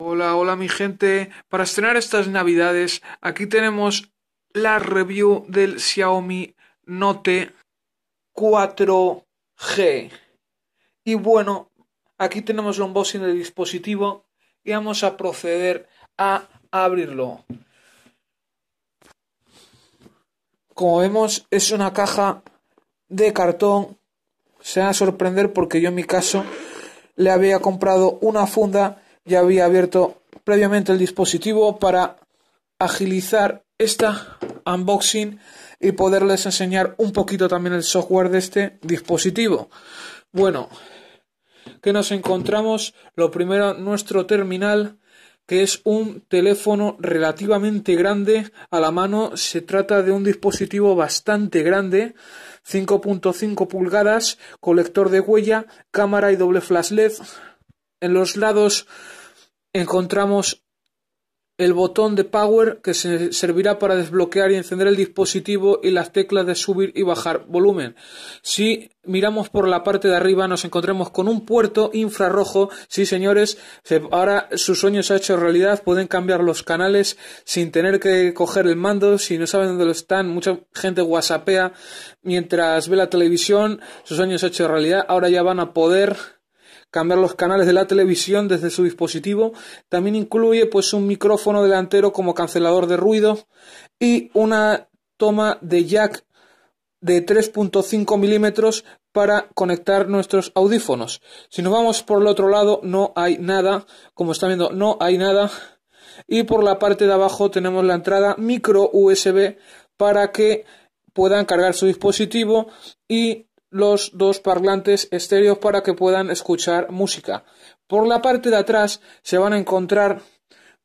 Hola, hola mi gente. Para estrenar estas navidades, aquí tenemos la review del Xiaomi Note 4G. Y bueno, aquí tenemos el unboxing del dispositivo y vamos a proceder a abrirlo. Como vemos, es una caja de cartón. Se van a sorprender porque yo en mi caso le había comprado una funda ya había abierto previamente el dispositivo para agilizar esta unboxing y poderles enseñar un poquito también el software de este dispositivo. Bueno, que nos encontramos? Lo primero, nuestro terminal, que es un teléfono relativamente grande a la mano. Se trata de un dispositivo bastante grande, 5.5 pulgadas, colector de huella, cámara y doble flash LED. En los lados encontramos el botón de power que se servirá para desbloquear y encender el dispositivo y las teclas de subir y bajar volumen. Si miramos por la parte de arriba nos encontramos con un puerto infrarrojo. Sí, señores, ahora sus sueños se ha hecho realidad. Pueden cambiar los canales sin tener que coger el mando. Si no saben dónde lo están, mucha gente whatsappea mientras ve la televisión. sus sueños se ha hecho realidad. Ahora ya van a poder cambiar los canales de la televisión desde su dispositivo. También incluye pues un micrófono delantero como cancelador de ruido y una toma de jack de 3.5 milímetros para conectar nuestros audífonos. Si nos vamos por el otro lado no hay nada, como están viendo no hay nada. Y por la parte de abajo tenemos la entrada micro USB para que puedan cargar su dispositivo y los dos parlantes estéreos para que puedan escuchar música. Por la parte de atrás se van a encontrar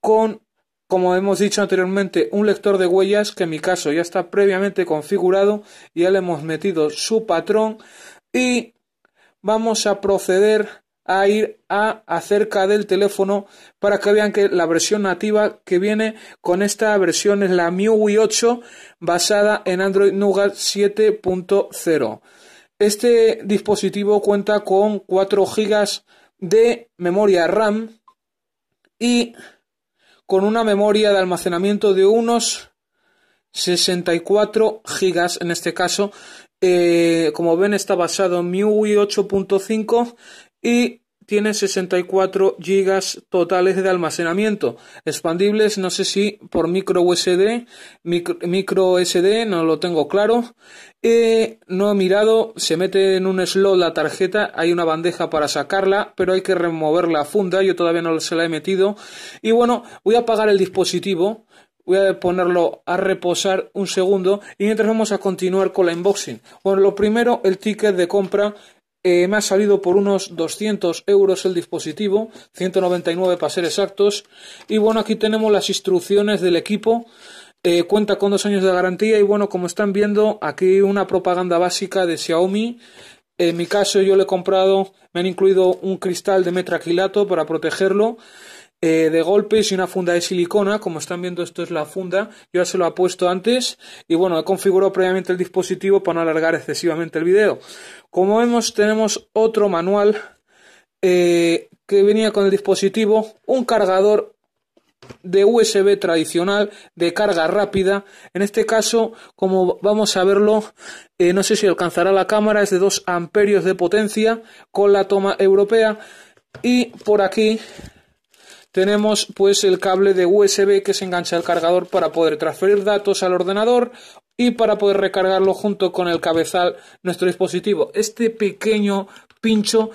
con, como hemos dicho anteriormente, un lector de huellas que en mi caso ya está previamente configurado, y ya le hemos metido su patrón y vamos a proceder a ir a acerca del teléfono para que vean que la versión nativa que viene con esta versión es la MIUI 8 basada en Android Nougat 7.0. Este dispositivo cuenta con 4 GB de memoria RAM y con una memoria de almacenamiento de unos 64 GB en este caso. Eh, como ven está basado en MIUI 8.5 y tiene 64 GB totales de almacenamiento. Expandibles, no sé si por micro USD, micro, micro SD, no lo tengo claro. Eh, no he mirado, se mete en un slot la tarjeta, hay una bandeja para sacarla, pero hay que remover la funda, yo todavía no se la he metido. Y bueno, voy a apagar el dispositivo. Voy a ponerlo a reposar un segundo y mientras vamos a continuar con la unboxing. Bueno, lo primero, el ticket de compra eh, me ha salido por unos 200 euros el dispositivo, 199 para ser exactos. Y bueno, aquí tenemos las instrucciones del equipo. Eh, cuenta con dos años de garantía y bueno, como están viendo, aquí una propaganda básica de Xiaomi. En mi caso yo le he comprado, me han incluido un cristal de metraquilato para protegerlo. Eh, de golpes y una funda de silicona. Como están viendo, esto es la funda. Yo ya se lo ha puesto antes y bueno, he configurado previamente el dispositivo para no alargar excesivamente el vídeo... Como vemos, tenemos otro manual eh, que venía con el dispositivo, un cargador de USB tradicional de carga rápida. En este caso, como vamos a verlo, eh, no sé si alcanzará la cámara, es de 2 amperios de potencia con la toma europea. Y por aquí tenemos pues el cable de USB que se engancha al cargador para poder transferir datos al ordenador y para poder recargarlo junto con el cabezal nuestro dispositivo. Este pequeño pincho